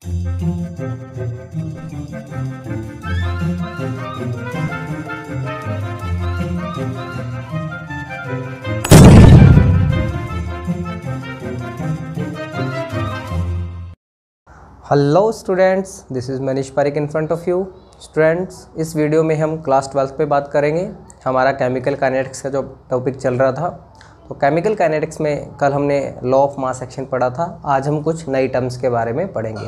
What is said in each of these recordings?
hello students this is Manish Pareek in front of you students इस वीडियो में हम क्लास ट्वेल्थ पे बात करेंगे हमारा केमिकल कानेटिक्स का जो टॉपिक चल रहा था तो केमिकल काइनेटिक्स में कल हमने लॉ ऑफ मास एक्शन पढ़ा था आज हम कुछ नई टर्म्स के बारे में पढ़ेंगे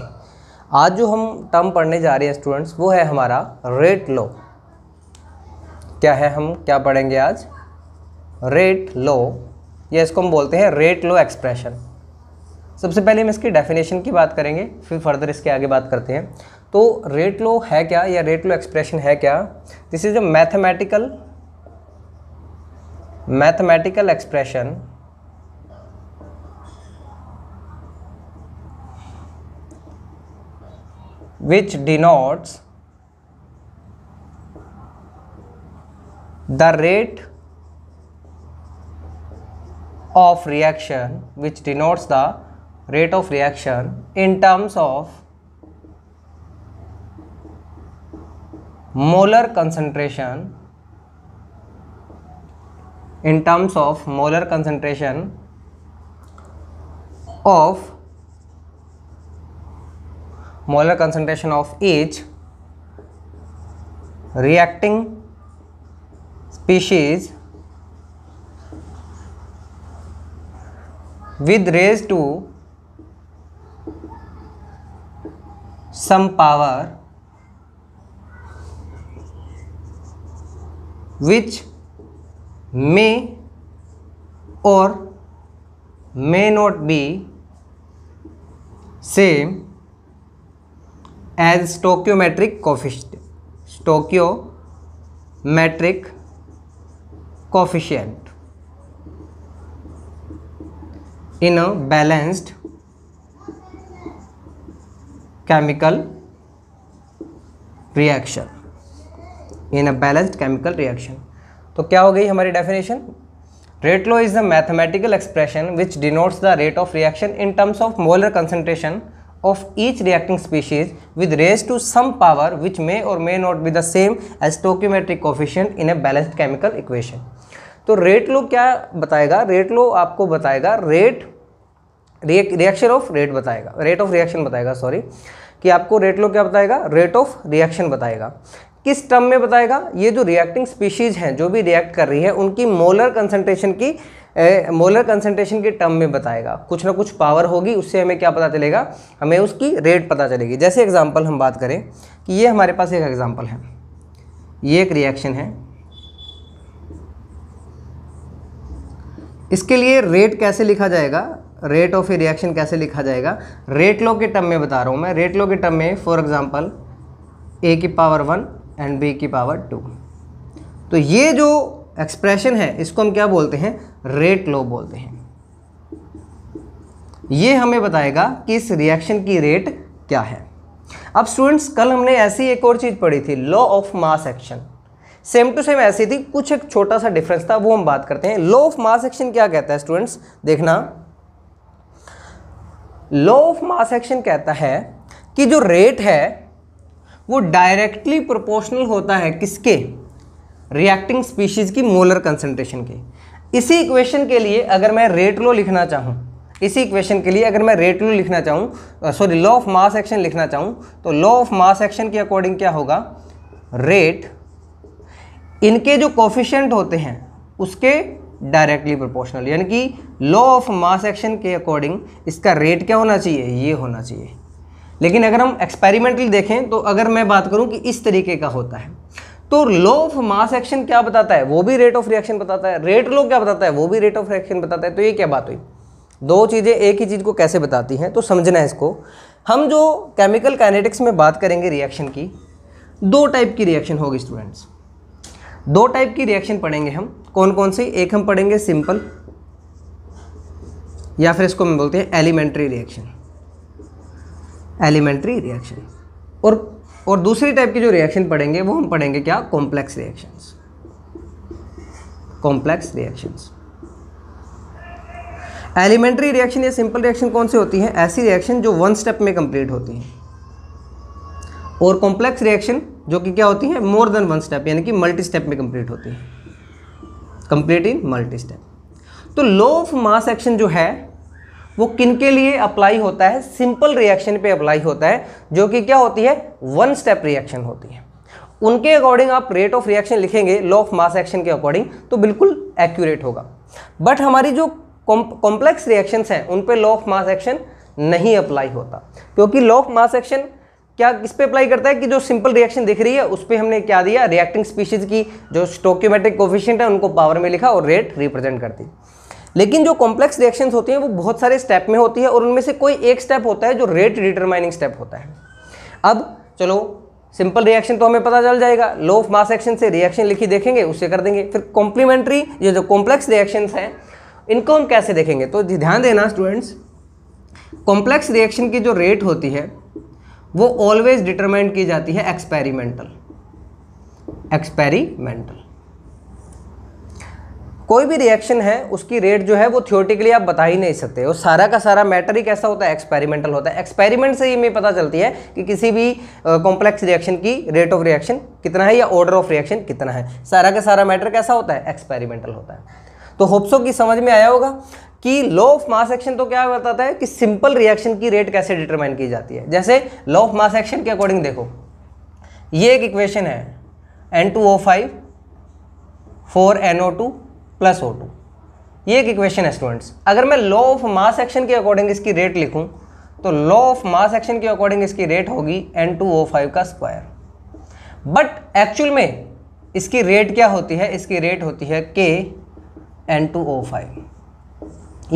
आज जो हम टर्म पढ़ने जा रहे हैं स्टूडेंट्स वो है हमारा रेट लॉ क्या है हम क्या पढ़ेंगे आज रेट लॉ या इसको हम बोलते हैं रेट लॉ एक्सप्रेशन सबसे पहले हम इसकी डेफिनेशन की बात करेंगे फिर फर्दर इसके आगे बात करते हैं तो रेट लॉ है क्या या रेट लॉ एक्सप्रेशन है क्या this is a mathematical mathematical expression which denotes the rate of reaction which denotes the rate of reaction in terms of molar concentration in terms of molar concentration of molar concentration of each reacting species with raised to some power which may or may not be same as stoichiometric coefficient stoichiometric coefficient in a balanced chemical reaction in a balanced chemical reaction तो क्या हो गई हमारी definition rate law is the mathematical expression which denotes the rate of reaction in terms of molar concentration of each reacting species with raised to some power which may or may not be the same as stoichiometric coefficient in A balanced chemical equation तो rate law क्या बताएगा rate law आपको बताएगा rate reaction of rate बताएगा rate of reaction बताएगा sorry कि आपको rate law क्या बताएगा रेट ऑफ रिएक्शन बताएगा किस टर्म में बताएगा ये जो रिएक्टिंग स्पीशीज हैं जो भी रिएक्ट कर रही है उनकी मोलर कंसंट्रेशन की मोलर कंसनट्रेशन के टर्म में बताएगा कुछ ना कुछ पावर होगी उससे हमें क्या पता चलेगा हमें उसकी रेट पता चलेगी जैसे एग्जाम्पल हम बात करें कि ये हमारे पास एक एग्जाम्पल है ये एक रिएक्शन है इसके लिए रेट कैसे लिखा जाएगा रेट ऑफ ए रिएक्शन कैसे लिखा जाएगा रेट लो के टर्म में बता रहा हूँ मैं रेट लो के टर्म में फॉर एग्जाम्पल ए की पावर वन एंड बी की पावर टू तो ये जो एक्सप्रेशन है इसको हम क्या बोलते हैं रेट लो बोलते हैं ये हमें बताएगा कि इस रिएक्शन की रेट क्या है अब स्टूडेंट्स कल हमने ऐसी एक और चीज़ पढ़ी थी law of mass action same to same ऐसी थी कुछ एक छोटा सा डिफरेंस था वो हम बात करते हैं लॉ ऑफ मास एक्शन क्या कहता है स्टूडेंट्स देखना लॉ ऑफ मास एक्शन कहता है कि जो रेट है वो डायरेक्टली प्रोपोर्शनल होता है किसके रिएक्टिंग स्पीशीज़ की मोलर कंसनट्रेशन के इसी इक्वेशन के लिए अगर मैं रेट लो लिखना चाहूँ इसी इक्वेशन के लिए अगर मैं रेट लो लिखना चाहूँ sorry law of mass action लिखना चाहूँ तो लॉ ऑफ मास एक्शन के अकॉर्डिंग क्या होगा रेट इनके जो कोफिशेंट होते हैं उसके डायरेक्टली प्रोपोर्शनल यानी कि लॉ ऑफ मास एक्शन के अकॉर्डिंग इसका रेट क्या होना चाहिए ये होना चाहिए लेकिन अगर हम एक्सपेरिमेंटली देखें तो अगर मैं बात करूं कि इस तरीके का होता है तो लॉ ऑफ मास एक्शन क्या बताता है वो भी रेट ऑफ रिएक्शन बताता है रेट लॉ क्या बताता है वो भी रेट ऑफ रिएक्शन बताता है तो ये क्या बात हुई दो चीज़ें एक ही चीज़ को कैसे बताती हैं तो समझना है इसको हम जो केमिकल कैनेटिक्स में बात करेंगे रिएक्शन की दो टाइप की रिएक्शन होगी स्टूडेंट्स दो टाइप की रिएक्शन पढ़ेंगे हम कौन कौन सी एक हम पढ़ेंगे सिंपल या फिर इसको हम बोलते हैं एलिमेंट्री रिएक्शन एलिमेंट्री रिएक्शन और और दूसरी टाइप की जो रिएक्शन पढ़ेंगे वो हम पढ़ेंगे क्या complex reactions complex reactions elementary reaction या सिंपल रिएक्शन कौन सी होती है ऐसी रिएक्शन जो वन स्टेप में कंप्लीट होती है और कॉम्प्लेक्स रिएक्शन जो कि क्या होती है मोर देन वन स्टेप यानी कि मल्टी स्टेप में कंप्लीट होती है कंप्लीट इन मल्टी स्टेप तो लो ऑफ मास एक्शन जो है वो किन के लिए अप्लाई होता है सिंपल रिएक्शन पे अप्लाई होता है जो कि क्या होती है वन स्टेप रिएक्शन होती है उनके अकॉर्डिंग आप रेट ऑफ रिएक्शन लिखेंगे लॉ ऑफ मास एक्शन के अकॉर्डिंग तो बिल्कुल एक्यूरेट होगा बट हमारी जो कॉम्प्लेक्स रिएक्शन हैं उन पर लॉ ऑफ मास एक्शन नहीं अप्लाई होता क्योंकि लॉ ऑफ मास एक्शन क्या किस पे अप्लाई करता है कि जो सिंपल रिएक्शन दिख रही है उस पर हमने क्या दिया रिएक्टिंग स्पीशीज की जो स्टोक्योमेट्रिक कोफिशियंट है उनको पावर में लिखा और रेट रिप्रेजेंट कर दी लेकिन जो कॉम्प्लेक्स रिएक्शंस होती हैं वो बहुत सारे स्टेप में होती है और उनमें से कोई एक स्टेप होता है जो रेट डिटरमाइनिंग स्टेप होता है अब चलो सिंपल रिएक्शन तो हमें पता चल जाएगा लो ऑफ मास एक्शन से रिएक्शन लिखी देखेंगे उससे कर देंगे फिर कॉम्प्लीमेंट्री ये जो कॉम्प्लेक्स रिएक्शंस हैं इनको हम कैसे देखेंगे तो ध्यान देना स्टूडेंट्स कॉम्प्लेक्स रिएक्शन की जो रेट होती है वो ऑलवेज डिटरमाइंड की जाती है एक्सपेरिमेंटल एक्सपेरिमेंटल कोई भी रिएक्शन है उसकी रेट जो है वो थियोटिकली आप बता ही नहीं सकते और सारा का सारा मैटर ही कैसा होता है एक्सपेरिमेंटल होता है एक्सपेरिमेंट से ही हमें पता चलती है कि किसी भी कॉम्प्लेक्स रिएक्शन की रेट ऑफ रिएक्शन कितना है या ऑर्डर ऑफ रिएक्शन कितना है सारा का सारा मैटर कैसा होता है एक्सपेरिमेंटल होता है तो होप्सो की समझ में आया होगा कि लॉ ऑफ मास एक्शन तो क्या बताता है कि सिंपल रिएक्शन की रेट कैसे डिटरमाइन की जाती है जैसे लॉ ऑफ मास एक्शन के अकॉर्डिंग देखो ये एक इक्वेशन है N two O five four N O two plus O two ये एक इक्वेशन है स्टूडेंट्स अगर मैं लॉ ऑफ मास एक्शन के अकॉर्डिंग इसकी रेट लिखूं तो लॉ ऑफ मास एक्शन के अकॉर्डिंग इसकी रेट होगी एन टू ओ फाइव का स्क्वायर बट एक्चुअल में इसकी रेट क्या होती है इसकी रेट होती है k N two O five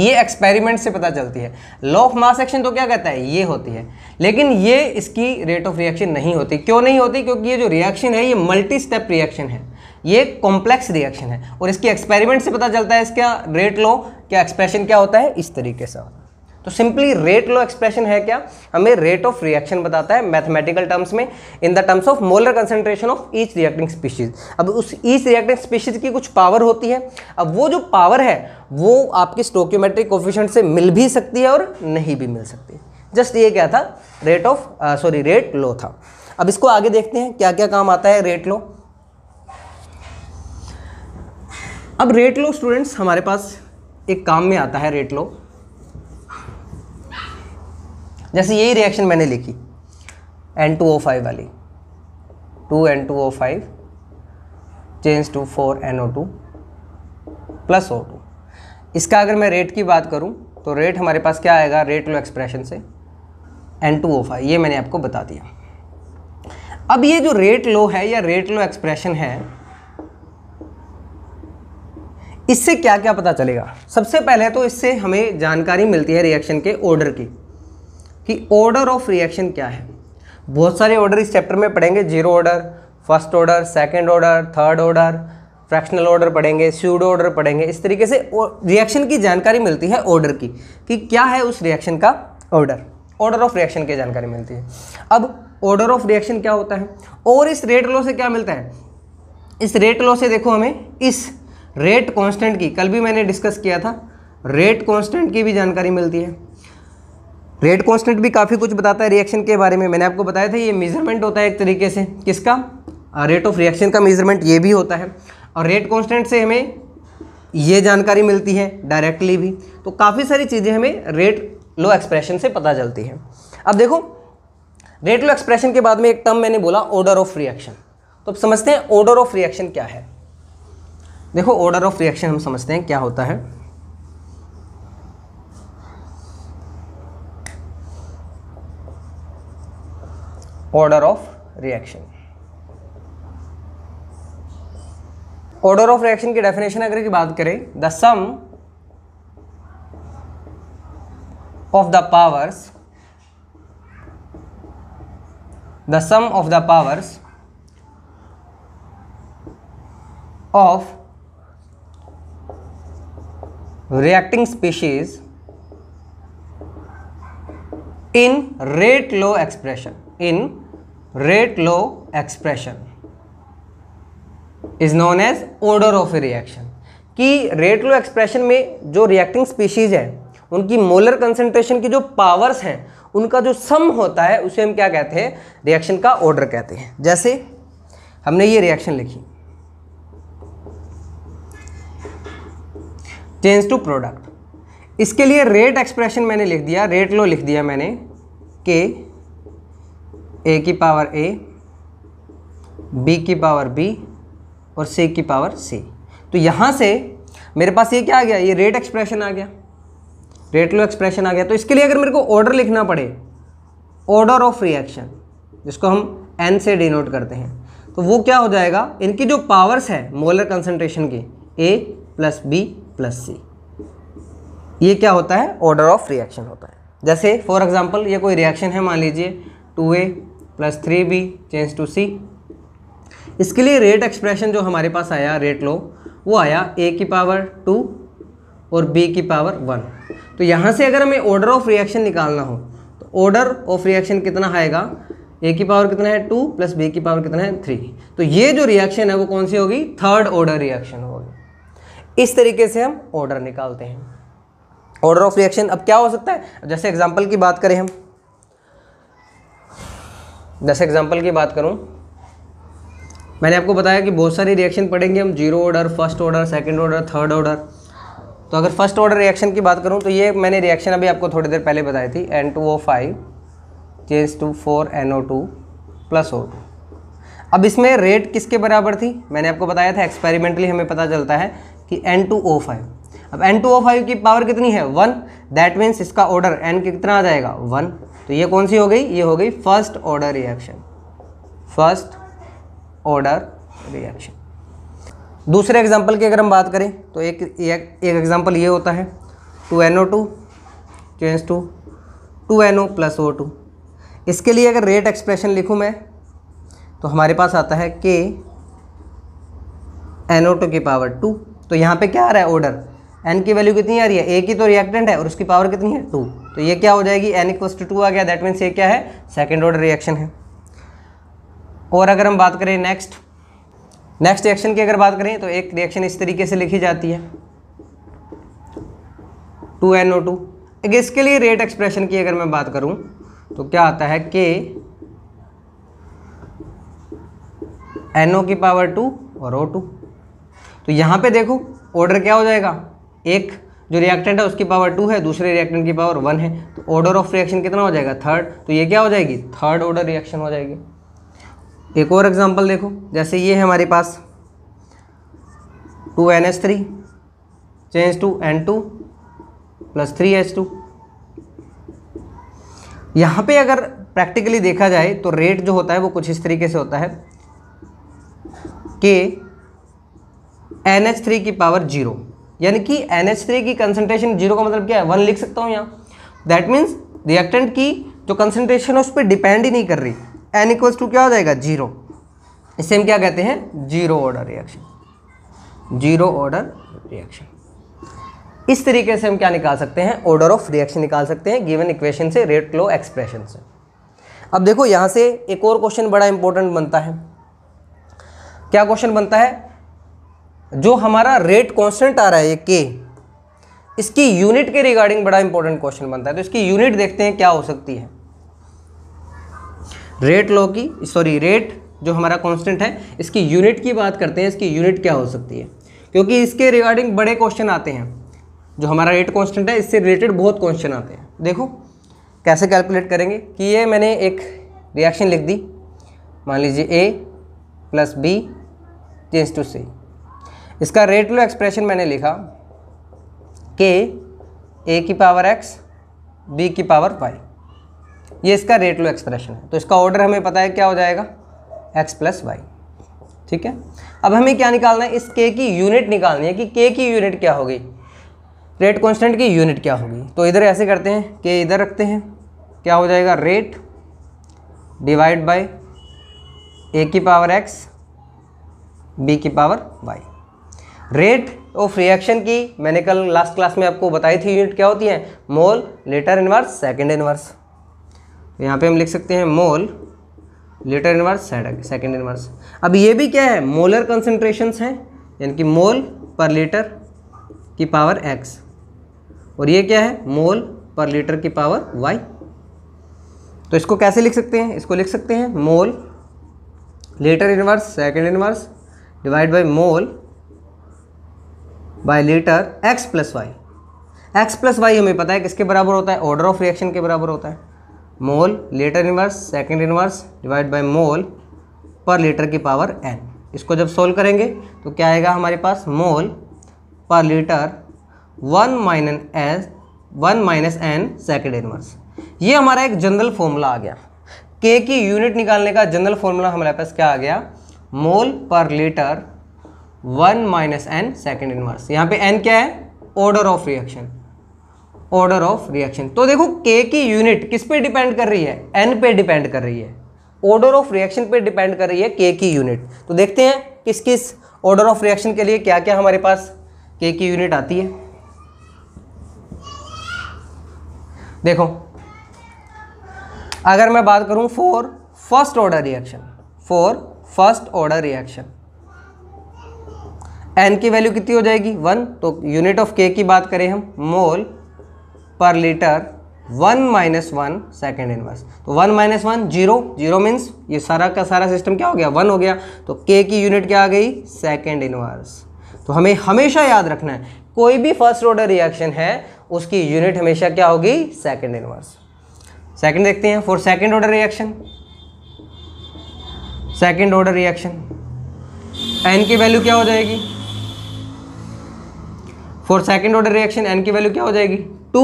ये एक्सपेरिमेंट से पता चलती है लॉ ऑफ मास एक्शन तो क्या कहता है ये होती है लेकिन ये इसकी रेट ऑफ रिएक्शन नहीं होती क्यों नहीं होती क्योंकि ये जो रिएक्शन है ये मल्टी स्टेप रिएक्शन है ये कॉम्प्लेक्स रिएक्शन है और इसकी एक्सपेरिमेंट से पता चलता है इसका रेट लो क्या एक्सप्रेशन क्या होता है इस तरीके से होता है तो सिंपली रेट लो एक्सप्रेशन है क्या हमें रेट ऑफ रिएक्शन बताता है मैथमेटिकल टर्म्स में in the terms of molar concentration of each reacting species अब उस ईच रिएक्टिंग स्पीशीज की कुछ पावर होती है अब वो जो पावर है वो आपकी स्टोक्योमेट्रिक कोफिशेंट से मिल भी सकती है और नहीं भी मिल सकती जस्ट ये क्या था rate of sorry rate law था अब इसको आगे देखते हैं क्या क्या काम आता है रेट लो अब रेट लो स्टूडेंट्स हमारे पास एक काम में आता है रेट लो जैसे यही रिएक्शन मैंने लिखी एन टू ओ फाइव वाली two N two O five change to four N O two plus O two इसका अगर मैं रेट की बात करूं तो रेट हमारे पास क्या आएगा रेट लो एक्सप्रेशन से एन टू ओ फाइव ये मैंने आपको बता दिया अब ये जो रेट लो है या रेट लो एक्सप्रेशन है इससे क्या क्या पता चलेगा सबसे पहले तो इससे हमें जानकारी मिलती है रिएक्शन के ऑर्डर की कि ऑर्डर ऑफ रिएक्शन क्या है बहुत सारे ऑर्डर इस चैप्टर में पढ़ेंगे zero order first order second order third order fractional order पढ़ेंगे स्यूडो ऑर्डर पढ़ेंगे इस तरीके से रिएक्शन की जानकारी मिलती है ऑर्डर की कि क्या है उस रिएक्शन का ऑर्डर ऑर्डर ऑफ रिएक्शन की जानकारी मिलती है अब ऑर्डर ऑफ रिएक्शन क्या होता है और इस रेट लॉ से क्या मिलता है इस रेट लॉ से देखो हमें इस रेट कांस्टेंट की कल भी मैंने डिस्कस किया था रेट कांस्टेंट की भी जानकारी मिलती है रेट कांस्टेंट भी काफ़ी कुछ बताता है रिएक्शन के बारे में मैंने आपको बताया था ये मेजरमेंट होता है एक तरीके से किसका रेट ऑफ रिएक्शन का मेजरमेंट ये भी होता है और रेट कॉन्स्टेंट से हमें ये जानकारी मिलती है डायरेक्टली भी तो काफ़ी सारी चीज़ें हमें रेट लो एक्सप्रेशन से पता चलती हैं अब देखो रेट लो एक्सप्रेशन के बाद में एक टर्म मैंने बोला ऑर्डर ऑफ रिएक्शन तो अब समझते हैं ऑर्डर ऑफ रिएक्शन क्या है देखो ऑर्डर ऑफ रिएक्शन हम समझते हैं क्या होता है order of reaction order of reaction की डेफिनेशन अगर की बात करें the sum of the powers the sum of the powers of reacting species in rate low expression in rate low expression is known as order of a reaction कि rate law expression में जो reacting species है उनकी molar concentration की जो powers हैं उनका जो सम होता है उसे हम क्या कहते हैं रिएक्शन का ऑर्डर कहते हैं जैसे हमने ये रिएक्शन लिखी चेंज टू प्रोडक्ट इसके लिए रेट एक्सप्रेशन मैंने लिख दिया रेट लो लिख दिया मैंने के ए की पावर ए बी की पावर बी और सी की पावर सी तो यहाँ से मेरे पास ये क्या आ गया ये रेट एक्सप्रेशन आ गया रेट लो एक्सप्रेशन आ गया तो इसके लिए अगर मेरे को ऑर्डर लिखना पड़े ऑर्डर ऑफ रिएक्शन जिसको हम एन से डिनोट करते हैं तो वो क्या हो जाएगा इनकी जो पावर्स है मोलर कंसनट्रेशन की A plus B plus C ये क्या होता है ऑर्डर ऑफ रिएक्शन होता है जैसे फॉर एग्जांपल ये कोई रिएक्शन है मान लीजिए two A plus three B change to C इसके लिए रेट एक्सप्रेशन जो हमारे पास आया रेट लो वो आया ए की पावर टू और बी की पावर वन तो यहाँ से अगर हमें ऑर्डर ऑफ रिएक्शन निकालना हो तो ऑर्डर ऑफ रिएक्शन कितना आएगा ए की पावर कितना है टू प्लस बी की पावर कितना है थ्री तो ये जो रिएक्शन है वो कौन सी होगी थर्ड ऑर्डर रिएक्शन होगी इस तरीके से हम ऑर्डर निकालते हैं ऑर्डर ऑफ रिएक्शन अब क्या हो सकता है जैसे एग्जाम्पल की बात करें हम जैसे एग्जाम्पल की बात करूँ मैंने आपको बताया कि बहुत सारी रिएक्शन पढ़ेंगे हम zero order first order second order third order तो अगर फर्स्ट ऑर्डर रिएक्शन की बात करूँ तो ये मैंने रिएक्शन अभी आपको थोड़ी देर पहले बताई थी N two O five change to four N O two plus O two अब इसमें रेट किसके बराबर थी मैंने आपको बताया था एक्सपेरिमेंटली हमें पता चलता है कि N2O5 अब N2O5 की पावर कितनी है वन दैट मीन्स इसका ऑर्डर N कितना आ जाएगा वन तो ये कौन सी हो गई ये हो गई first order reaction first order reaction दूसरे एग्जाम्पल की अगर हम बात करें तो एक एक एग्जाम्पल ये होता है two N O two change to two N O plus O two इसके लिए अगर रेट एक्सप्रेशन लिखूँ मैं तो हमारे पास आता है के एन ओ टू की पावर टू तो यहाँ पे क्या आ रहा है ऑर्डर एन की वैल्यू कितनी आ रही है ए की तो रिएक्टेंट है और उसकी पावर कितनी है टू तो ये क्या हो जाएगी एन इक्वस टू टू आ गया दैट मीन्स ये क्या है सेकेंड ऑर्डर रिएक्शन है और अगर हम बात करें नेक्स्ट नेक्स्ट रिएक्शन की अगर बात करें तो एक रिएक्शन इस तरीके से लिखी जाती है टू एन ओ टू इसके लिए रेट एक्सप्रेशन की अगर मैं बात करूं तो क्या आता है के एन ओ की पावर टू और ओ टू तो यहाँ पे देखो ऑर्डर क्या हो जाएगा एक जो रिएक्टेंट है उसकी पावर टू है दूसरे रिएक्टेंट की पावर वन है तो ऑर्डर ऑफ रिएक्शन कितना हो जाएगा थर्ड तो ये क्या हो जाएगी थर्ड ऑर्डर रिएक्शन हो जाएगी एक और एग्जाम्पल देखो जैसे ये है हमारे पास two N S three change to N two plus three H two यहाँ पे अगर प्रैक्टिकली देखा जाए तो रेट जो होता है वो कुछ इस तरीके से होता है कि एन एच थ्री की पावर जीरो यानी कि एन एच थ्री की कंसनट्रेशन जीरो का मतलब क्या है वन लिख सकता हूँ यहाँ दैट मीन्स रिएक्टेंट की जो कंसनट्रेशन है उस पर डिपेंड ही नहीं कर रही एन इक्वल्स टू क्या हो जाएगा जीरो इससे हम क्या कहते हैं zero order reaction zero order reaction इस तरीके से हम क्या निकाल सकते हैं ऑर्डर ऑफ रिएक्शन निकाल सकते हैं गिवन इक्वेशन से रेट क्लो एक्सप्रेशन से अब देखो यहाँ से एक और क्वेश्चन बड़ा इंपॉर्टेंट बनता है क्या क्वेश्चन बनता है जो हमारा रेट कॉन्स्टेंट आ रहा है ये के इसकी यूनिट के रिगार्डिंग बड़ा इंपॉर्टेंट क्वेश्चन बनता है तो इसकी यूनिट देखते हैं क्या हो सकती है रेट लॉ की सॉरी रेट जो हमारा कांस्टेंट है इसकी यूनिट की बात करते हैं इसकी यूनिट क्या हो सकती है क्योंकि इसके रिगार्डिंग बड़े क्वेश्चन आते हैं जो हमारा रेट कांस्टेंट है इससे रिलेटेड बहुत क्वेश्चन आते हैं देखो कैसे कैलकुलेट करेंगे कि ये मैंने एक रिएक्शन लिख दी मान लीजिए A plus B change to C इसका रेट लो एक्सप्रेशन मैंने लिखा के ए की पावर एक्स बी की पावर वाई ये इसका रेट लो एक्सप्रेशन है तो इसका ऑर्डर हमें पता है क्या हो जाएगा एक्स प्लस वाई ठीक है अब हमें क्या निकालना है इस के की यूनिट निकालनी है कि के की यूनिट क्या होगी रेट कांस्टेंट की यूनिट क्या होगी तो इधर ऐसे करते हैं के इधर रखते हैं क्या हो जाएगा रेट डिवाइड बाय ए की पावर एक्स बी की power Y rate of reaction की मैंने कल लास्ट क्लास में आपको बताई थी यूनिट क्या होती है mole litre inverse second inverse यहाँ पे हम लिख सकते हैं mole litre inverse second inverse अब ये भी क्या है मोलर कंसनट्रेशन हैं यानी कि मोल पर लीटर की पावर एक्स और ये क्या है मोल पर लीटर की पावर वाई तो इसको कैसे लिख सकते हैं इसको लिख सकते हैं mole litre inverse second inverse divide by mole by litre X plus Y X plus Y हमें पता है किसके बराबर होता है ऑर्डर ऑफ रिएक्शन के बराबर होता है mole litre inverse second inverse divide by mole per litre की पावर एन इसको जब सोल्व करेंगे तो क्या आएगा हमारे पास mole per litre one minus S one minus N second inverse ये हमारा एक जनरल फॉर्मूला आ गया के की यूनिट निकालने का जनरल फॉर्मूला हमारे पास क्या आ गया mole per litre one minus N second inverse यहाँ पे एन क्या है order of reaction order of reaction तो देखो के की यूनिट किस पे डिपेंड कर रही है एन पे डिपेंड कर रही है ऑर्डर ऑफ रिएक्शन पे डिपेंड कर रही है के की यूनिट तो देखते हैं किस किस ऑर्डर ऑफ रिएक्शन के लिए क्या क्या हमारे पास के की यूनिट आती है देखो अगर मैं बात करूं for first order reaction for first order reaction N की वैल्यू कितनी हो जाएगी वन तो यूनिट ऑफ के की बात करें हम mole per litre one minus one second inverse तो one minus one zero zero means ये सारा का सारा सिस्टम क्या हो गया वन हो गया तो के की यूनिट क्या आ गई सेकेंड इनवर्स तो हमें हमेशा याद रखना है कोई भी फर्स्ट ऑर्डर रिएक्शन है उसकी यूनिट हमेशा क्या होगी सेकेंड इनवर्स सेकेंड देखते हैं for second order reaction second order reaction N की वैल्यू क्या हो जाएगी for second order reaction N की वैल्यू क्या हो जाएगी टू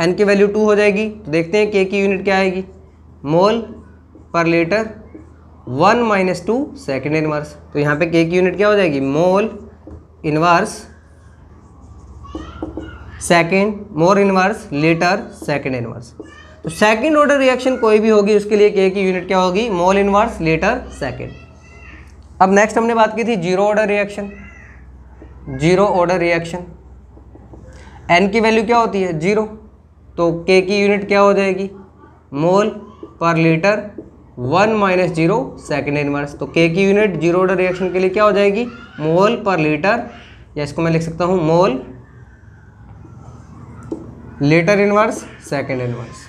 एन की वैल्यू टू हो जाएगी तो देखते हैं के की यूनिट क्या आएगी mole per litre one minus two second inverse तो यहाँ पे के की यूनिट क्या हो जाएगी mole inverse second more inverse litre second inverse तो सेकेंड ऑर्डर रिएक्शन कोई भी होगी उसके लिए के की यूनिट क्या होगी मोल इनवर्स लीटर सेकेंड अब नेक्स्ट हमने बात की थी zero order reaction zero order reaction N की वैल्यू क्या होती है जीरो तो के की यूनिट क्या हो जाएगी mole per litre one minus zero second inverse तो के की यूनिट जीरो ऑर्डर रिएक्शन के लिए क्या हो जाएगी मोल पर लीटर या इसको मैं लिख सकता हूँ mole litre inverse second inverse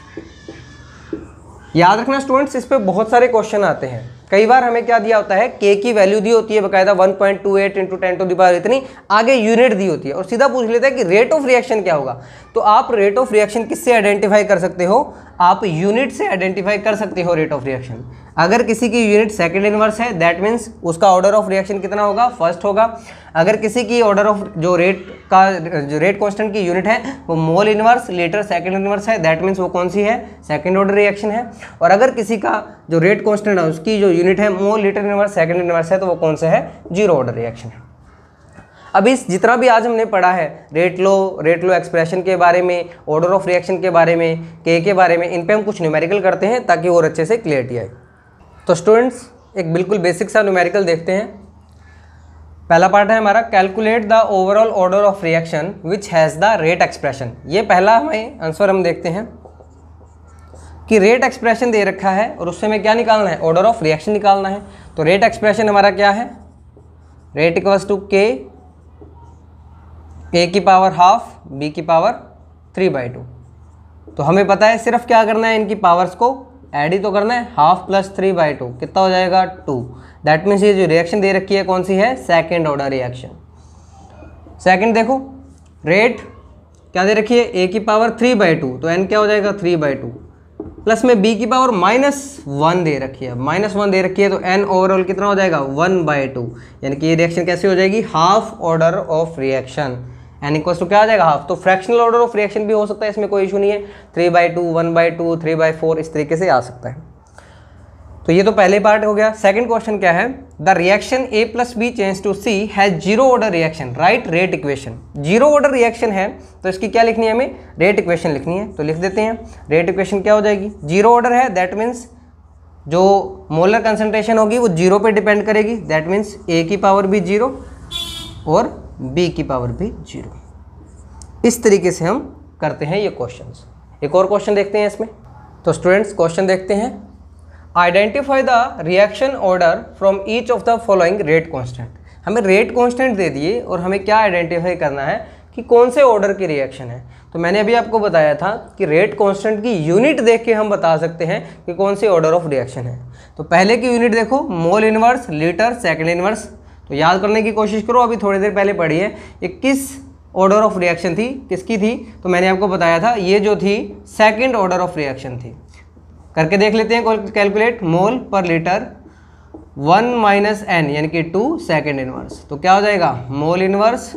याद रखना स्टूडेंट्स इस पर बहुत सारे क्वेश्चन आते हैं कई बार हमें क्या दिया होता है के की वैल्यू दी होती है बकायदा 1.28 point two eight into ten to the power इतनी आगे यूनिट दी होती है और सीधा पूछ लेता है कि रेट ऑफ रिएक्शन क्या होगा तो आप रेट ऑफ रिएक्शन किससे आइडेंटिफाई कर सकते हो आप यूनिट से आइडेंटिफाई कर सकते हो रेट ऑफ रिएक्शन अगर किसी की यूनिट सेकेंड इनवर्स है दैट मीन्स उसका ऑर्डर ऑफ रिएक्शन कितना होगा फर्स्ट होगा अगर किसी की ऑर्डर ऑफ जो रेट का जो रेट कांस्टेंट की यूनिट है वो mole inverse litre second inverse है दैट मीन्स वो कौन सी है सेकेंड ऑर्डर रिएक्शन है और अगर किसी का जो रेट कॉन्स्टेंट है उसकी जो यूनिट है mole litre inverse second inverse है तो वो कौन सा है जीरो ऑर्डर रिएक्शन है अब इस जितना भी आज हमने पढ़ा है rate law rate law expression के बारे में ऑर्डर ऑफ रिएक्शन के बारे में के के बारे में इन पर हम कुछ न्यूमेरिकल करते हैं ताकि और अच्छे से क्लियरिटी आए तो स्टूडेंट्स एक बिल्कुल बेसिक सा न्यूमेरिकल देखते हैं पहला पार्ट है हमारा calculate the overall order of reaction which has the rate expression ये पहला हमें आंसर हम देखते हैं कि रेट एक्सप्रेशन दे रखा है और उससे हमें क्या निकालना है ऑर्डर ऑफ रिएक्शन निकालना है तो रेट एक्सप्रेशन हमारा क्या है रेट इक्वल्स टू के ए की पावर हाफ बी की पावर थ्री बाई टू तो हमें पता है सिर्फ क्या करना है इनकी पावर्स को ऐड ही तो करना है half plus three by two कितना हो जाएगा टू दैट मीन्स ये जो रिएक्शन दे रखी है कौन सी है सेकेंड ऑर्डर रिएक्शन सेकेंड देखो रेट क्या दे रखी है ए की पावर थ्री बाई टू तो एन क्या हो जाएगा थ्री बाई टू प्लस में बी की पावर माइनस वन दे रखी है माइनस वन दे रखी है तो एन ओवरऑल कितना हो जाएगा वन बाई टू यानी कि ये रिएक्शन कैसी हो जाएगी half order of reaction n equal to क्या आ जाएगा हाफ तो फ्रैक्शनल ऑर्डर ऑफ रिएक्शन भी हो सकता है इसमें कोई इशू नहीं है three by two one by two three by four इस तरीके से आ सकता है तो ये तो पहले पार्ट हो गया सेकंड क्वेश्चन क्या है the reaction a plus B change to c has zero order reaction right rate equation zero order reaction है तो इसकी क्या लिखनी है हमें रेट इक्वेशन लिखनी है तो लिख देते हैं रेट इक्वेशन क्या हो जाएगी जीरो ऑर्डर है दैट मीन्स जो मोलर कंसेंट्रेशन होगी वो जीरो पे डिपेंड करेगी दैट मीन्स ए की पावर भी जीरो और बी की पावर भी जीरो इस तरीके से हम करते हैं ये क्वेश्चन एक और क्वेश्चन देखते हैं इसमें तो स्टूडेंट्स क्वेश्चन देखते हैं identify the reaction order from each of the following rate constant हमें रेट कॉन्स्टेंट दे दिए और हमें क्या आइडेंटिफाई करना है कि कौन से ऑर्डर की रिएक्शन है तो मैंने अभी आपको बताया था कि रेट कांस्टेंट की यूनिट देख के हम बता सकते हैं कि कौन से ऑर्डर ऑफ रिएक्शन है तो पहले की यूनिट देखो mole inverse litre second inverse तो याद करने की कोशिश करो अभी थोड़ी देर पहले पढ़ी है ये किस ऑर्डर ऑफ रिएक्शन थी किसकी थी तो मैंने आपको बताया था ये जो थी सेकंड ऑर्डर ऑफ रिएक्शन थी करके देख लेते हैं कैलकुलेट मोल per litre one minus N यानी कि टू सेकेंड इनवर्स तो क्या हो जाएगा mole inverse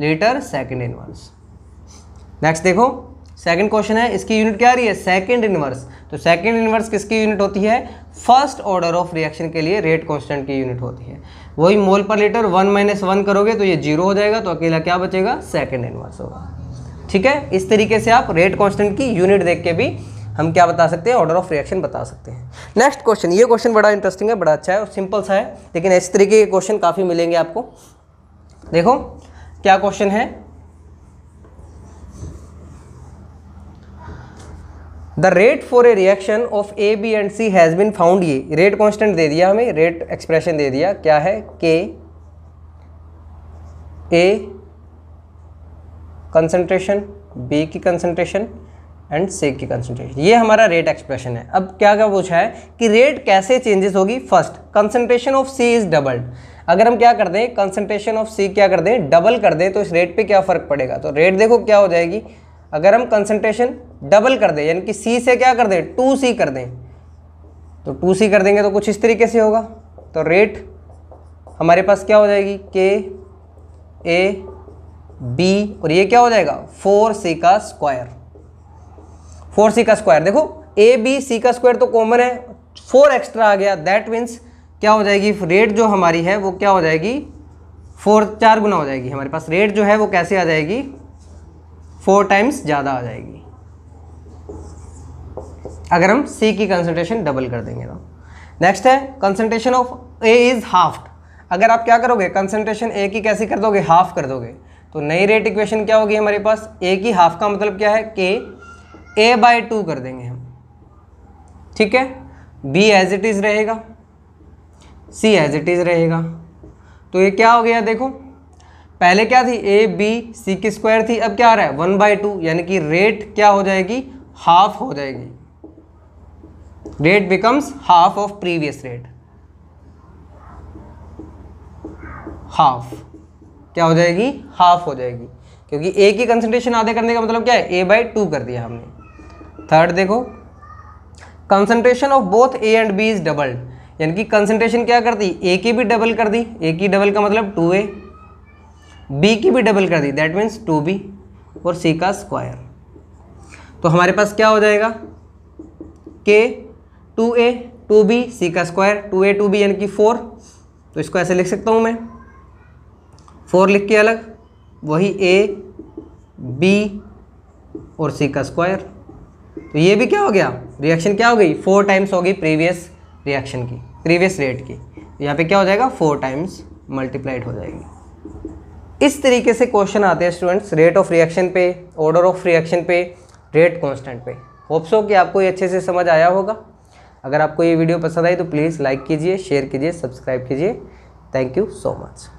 litre second inverse next देखो सेकंड क्वेश्चन है इसकी यूनिट क्या आ रही है सेकंड इनवर्स तो सेकंड इनवर्स किसकी यूनिट होती है फर्स्ट ऑर्डर ऑफ रिएक्शन के लिए रेट कॉन्स्टेंट की यूनिट होती है वही मोल per litre one minus one करोगे तो ये जीरो हो जाएगा तो अकेला क्या बचेगा सेकेंड इनवर्स होगा ठीक है इस तरीके से आप रेट कांस्टेंट की यूनिट देख के भी हम क्या बता सकते हैं ऑर्डर ऑफ रिएक्शन बता सकते हैं नेक्स्ट क्वेश्चन ये क्वेश्चन बड़ा इंटरेस्टिंग है बड़ा अच्छा है और सिंपल सा है लेकिन इस तरीके के क्वेश्चन काफ़ी मिलेंगे आपको देखो क्या क्वेश्चन है the rate for a reaction of a b and c has been found ये रेट कॉन्स्टेंट दे दिया हमें रेट एक्सप्रेशन दे दिया क्या है के ए कंसनट्रेशन बी की कंसनट्रेशन एंड सी की कंसनट्रेशन ये हमारा रेट एक्सप्रेशन है अब क्या क्या पूछा है कि रेट कैसे चेंजेस होगी first concentration of c is doubled अगर हम क्या कर दें कंसनट्रेशन ऑफ सी क्या कर दें डबल कर दें तो इस रेट पे क्या फ़र्क पड़ेगा तो रेट देखो क्या हो जाएगी अगर हम कंसनट्रेशन डबल कर दें यानी कि सी से क्या कर दें टू सी कर दें तो टू सी कर देंगे तो कुछ इस तरीके से होगा तो रेट हमारे पास क्या हो जाएगी के ए बी और ये क्या हो जाएगा फोर सी का स्क्वायर फोर सी का स्क्वायर देखो ए बी सी का स्क्वायर तो कॉमन है फोर एक्स्ट्रा आ गया दैट मीन्स क्या हो जाएगी रेट जो हमारी है वो क्या हो जाएगी फोर चार गुना हो जाएगी हमारे पास रेट जो है वो कैसे आ जाएगी फोर टाइम्स ज़्यादा आ जाएगी अगर हम सी की कंसनट्रेशन डबल कर देंगे तो नेक्स्ट है concentration of a is half अगर आप क्या करोगे कंसनट्रेशन ए की कैसी कर दोगे हाफ कर दोगे तो नई रेट इक्वेशन क्या होगी हमारे पास ए की हाफ का मतलब क्या है के ए बाय टू कर देंगे हम ठीक है बी एज इट इज़ रहेगा सी एज इट इज़ रहेगा तो ये क्या हो गया देखो पहले क्या थी ए बी सी की स्क्वायर थी अब क्या आ रहा है वन बाई टू यानी कि रेट क्या हो जाएगी हाफ हो जाएगी rate becomes half of previous rate half क्या हो जाएगी हाफ हो जाएगी क्योंकि ए की कंसनट्रेशन आधे करने का मतलब क्या है ए बाई टू कर दिया हमने थर्ड देखो concentration of both a and b is doubled यानी कि कंसनट्रेशन क्या कर दी ए की भी डबल कर दी ए की डबल का मतलब टू ए बी की भी डबल कर दी दैट मीन्स टू बी और सी का स्क्वायर तो हमारे पास क्या हो जाएगा k two a two b c का square two a two b यानी कि फोर तो इसको ऐसे लिख सकता हूँ मैं फोर लिख के अलग वही ए बी और सी का स्क्वायर तो ये भी क्या हो गया रिएक्शन क्या हो गई फोर टाइम्स हो गई प्रीवियस रिएक्शन की प्रीवियस रेट की तो यहाँ पे क्या हो जाएगा फोर टाइम्स मल्टीप्लाइड हो जाएगी इस तरीके से क्वेश्चन आते हैं स्टूडेंट्स रेट ऑफ रिएक्शन पे ऑर्डर ऑफ रिएक्शन पे रेट कांस्टेंट पे होप्सो कि आपको ये अच्छे से समझ आया होगा अगर आपको ये वीडियो पसंद आई तो प्लीज़ लाइक कीजिए शेयर कीजिए सब्सक्राइब कीजिए थैंक यू सो मच